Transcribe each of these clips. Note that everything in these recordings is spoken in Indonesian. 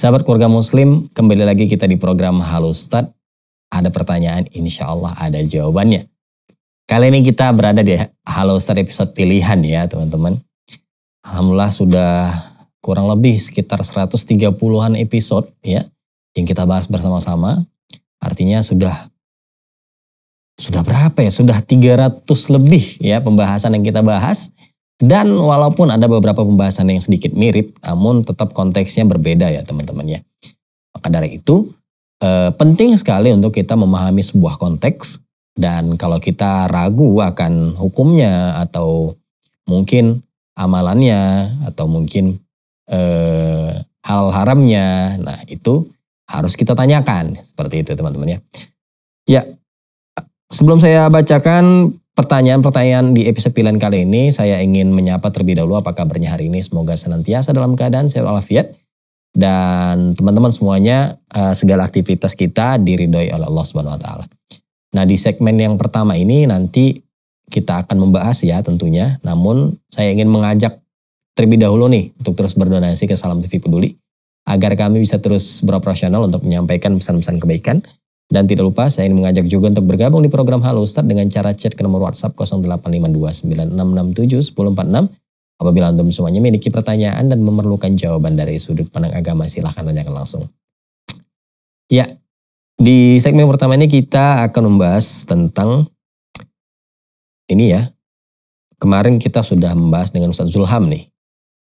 Sahabat keluarga muslim, kembali lagi kita di program Halo Ustaz. Ada pertanyaan, insya Allah ada jawabannya. Kali ini kita berada di Halo Ustaz episode pilihan ya teman-teman. Alhamdulillah sudah kurang lebih sekitar 130-an episode ya yang kita bahas bersama-sama. Artinya sudah sudah berapa ya? Sudah 300 lebih ya pembahasan yang kita bahas dan walaupun ada beberapa pembahasan yang sedikit mirip, namun tetap konteksnya berbeda ya teman-teman ya. Maka dari itu, eh, penting sekali untuk kita memahami sebuah konteks. Dan kalau kita ragu akan hukumnya atau mungkin amalannya atau mungkin eh, hal haramnya, nah itu harus kita tanyakan. Seperti itu teman-teman ya. Ya, sebelum saya bacakan pertanyaan-pertanyaan di episode pilihan kali ini saya ingin menyapa terlebih dahulu apa kabarnya hari ini semoga senantiasa dalam keadaan sehat walafiat dan teman-teman semuanya eh, segala aktivitas kita diridhoi oleh Allah Subhanahu wa taala. Nah, di segmen yang pertama ini nanti kita akan membahas ya tentunya. Namun saya ingin mengajak terlebih dahulu nih untuk terus berdonasi ke Salam TV Peduli agar kami bisa terus beroperasional untuk menyampaikan pesan-pesan kebaikan dan tidak lupa saya ingin mengajak juga untuk bergabung di program Halo Ustadz dengan cara chat ke nomor WhatsApp 085296671046. Apabila Anda semuanya memiliki pertanyaan dan memerlukan jawaban dari sudut pandang agama, silahkan tanyakan langsung. Ya, di segmen pertama ini kita akan membahas tentang ini ya. Kemarin kita sudah membahas dengan Ustaz Zulham nih.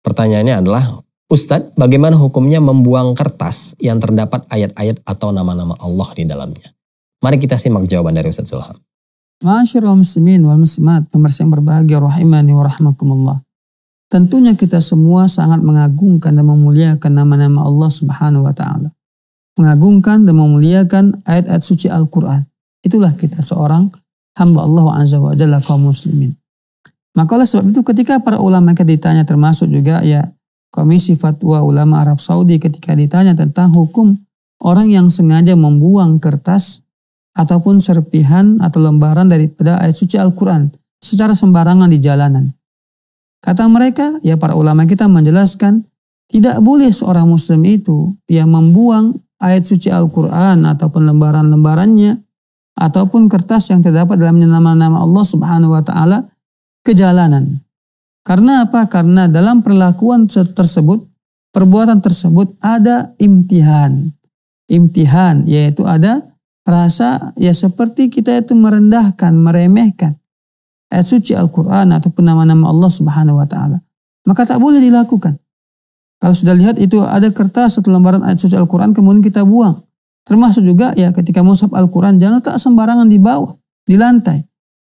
Pertanyaannya adalah Ustadz, bagaimana hukumnya membuang kertas yang terdapat ayat-ayat atau nama-nama Allah di dalamnya? Mari kita simak jawaban dari Ustadz Zulham. Masyarul muslimin wal muslimat, pemirsa yang berbahagia rahimani wa rahmakumullah. Tentunya kita semua sangat mengagungkan dan memuliakan nama-nama Allah subhanahu wa ta'ala. Mengagungkan dan memuliakan ayat-ayat suci Al-Quran. Itulah kita seorang hamba Allah azza wa jalla kaum muslimin. Maka oleh sebab itu ketika para ulama kita ditanya termasuk juga ya Komisi Fatwa Ulama Arab Saudi ketika ditanya tentang hukum orang yang sengaja membuang kertas ataupun serpihan atau lembaran daripada ayat suci Al-Quran secara sembarangan di jalanan. Kata mereka, ya para ulama kita menjelaskan, tidak boleh seorang muslim itu yang membuang ayat suci Al-Quran ataupun lembaran-lembarannya ataupun kertas yang terdapat dalam nama-nama Allah subhanahu wa ta'ala ke jalanan. Karena apa? Karena dalam perlakuan tersebut, perbuatan tersebut ada imtihan. Imtihan yaitu ada rasa ya seperti kita itu merendahkan, meremehkan ayat suci Al-Quran ataupun nama-nama Allah Subhanahu wa Ta'ala. Maka tak boleh dilakukan. Kalau sudah lihat itu ada kertas atau lembaran ayat suci Al-Quran kemudian kita buang. Termasuk juga ya ketika musab Al-Quran jangan tak sembarangan di bawah, di lantai.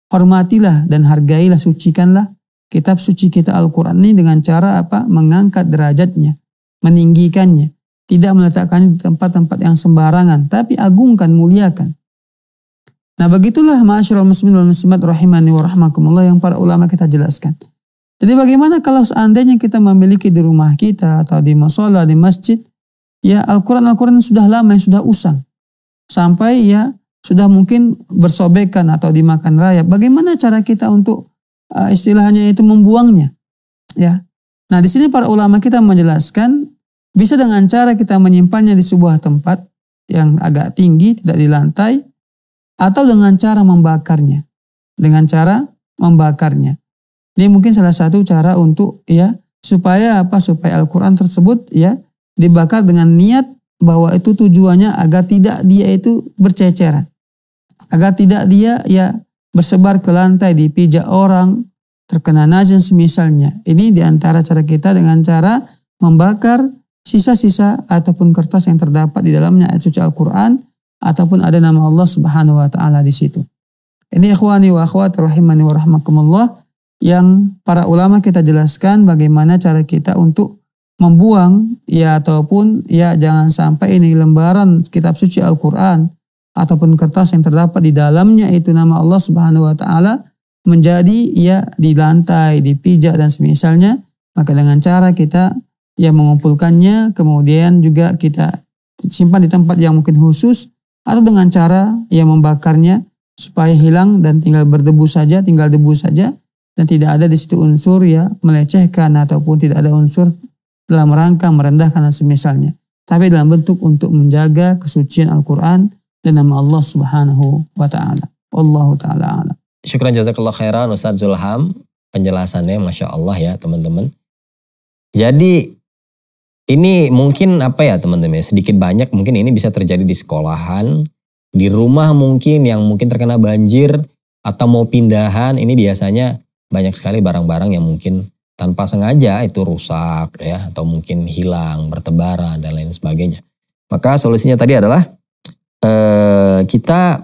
Hormatilah dan hargailah, sucikanlah kitab suci kita Al-Quran ini dengan cara apa? Mengangkat derajatnya, meninggikannya. Tidak meletakkannya di tempat-tempat yang sembarangan, tapi agungkan, muliakan. Nah begitulah ma'asyiral muslimin wal muslimat rahimani wa rahmakumullah yang para ulama kita jelaskan. Jadi bagaimana kalau seandainya kita memiliki di rumah kita atau di masalah di masjid, ya Al-Quran Al-Quran sudah lama yang sudah usang. Sampai ya sudah mungkin bersobekan atau dimakan rayap. Bagaimana cara kita untuk uh, istilahnya itu membuangnya. Ya. Nah, di sini para ulama kita menjelaskan bisa dengan cara kita menyimpannya di sebuah tempat yang agak tinggi, tidak di lantai, atau dengan cara membakarnya. Dengan cara membakarnya. Ini mungkin salah satu cara untuk ya supaya apa supaya Al-Qur'an tersebut ya dibakar dengan niat bahwa itu tujuannya agar tidak dia itu berceceran. Agar tidak dia ya bersebar ke lantai di pijak orang, terkena najis misalnya. Ini diantara cara kita dengan cara membakar sisa-sisa ataupun kertas yang terdapat di dalamnya ayat suci Al-Quran ataupun ada nama Allah Subhanahu wa taala di situ. Ini ikhwani wa akhwat rahimani wa rahmakumullah yang para ulama kita jelaskan bagaimana cara kita untuk membuang ya ataupun ya jangan sampai ini lembaran kitab suci Al-Qur'an ataupun kertas yang terdapat di dalamnya itu nama Allah Subhanahu wa taala menjadi ya di lantai, di pijak dan semisalnya, maka dengan cara kita ya mengumpulkannya kemudian juga kita simpan di tempat yang mungkin khusus atau dengan cara yang membakarnya supaya hilang dan tinggal berdebu saja, tinggal debu saja dan tidak ada di situ unsur ya melecehkan ataupun tidak ada unsur dalam rangka merendahkan dan semisalnya. Tapi dalam bentuk untuk menjaga kesucian Al-Quran dan nama Allah Subhanahu wa taala. Allahu taala ala. Syukran jazakallah khairan Ustaz Zulham penjelasannya Masya Allah ya teman-teman. Jadi ini mungkin apa ya teman-teman ya, sedikit banyak mungkin ini bisa terjadi di sekolahan, di rumah mungkin yang mungkin terkena banjir atau mau pindahan ini biasanya banyak sekali barang-barang yang mungkin tanpa sengaja itu rusak ya atau mungkin hilang bertebaran dan lain sebagainya. Maka solusinya tadi adalah kita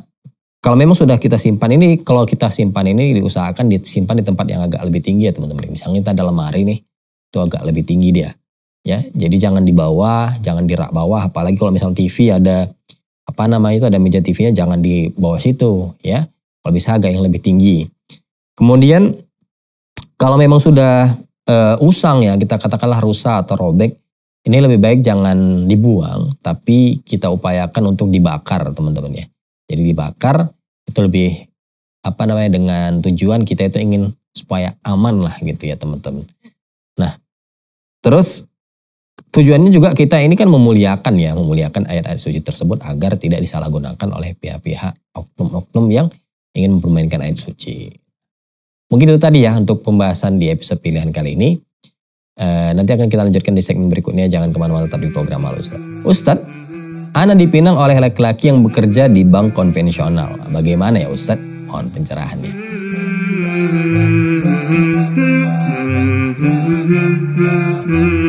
kalau memang sudah kita simpan ini, kalau kita simpan ini diusahakan disimpan di tempat yang agak lebih tinggi ya teman-teman. Misalnya kita dalam lemari nih, itu agak lebih tinggi dia. Ya, jadi jangan di bawah, jangan di rak bawah. Apalagi kalau misalnya TV ada apa namanya itu ada meja TV-nya jangan di bawah situ ya. Kalau bisa agak yang lebih tinggi. Kemudian kalau memang sudah uh, usang ya, kita katakanlah rusak atau robek, ini lebih baik jangan dibuang, tapi kita upayakan untuk dibakar teman-teman ya jadi dibakar itu lebih apa namanya dengan tujuan kita itu ingin supaya aman lah gitu ya teman-teman. Nah, terus tujuannya juga kita ini kan memuliakan ya, memuliakan ayat-ayat suci tersebut agar tidak disalahgunakan oleh pihak-pihak oknum-oknum yang ingin mempermainkan ayat suci. Mungkin itu tadi ya untuk pembahasan di episode pilihan kali ini. E, nanti akan kita lanjutkan di segmen berikutnya. Jangan kemana-mana tetap di program Al Ustadz. Ustadz, Ana dipinang oleh laki-laki yang bekerja di bank konvensional. Bagaimana ya Ustadz? Mohon pencerahannya. mm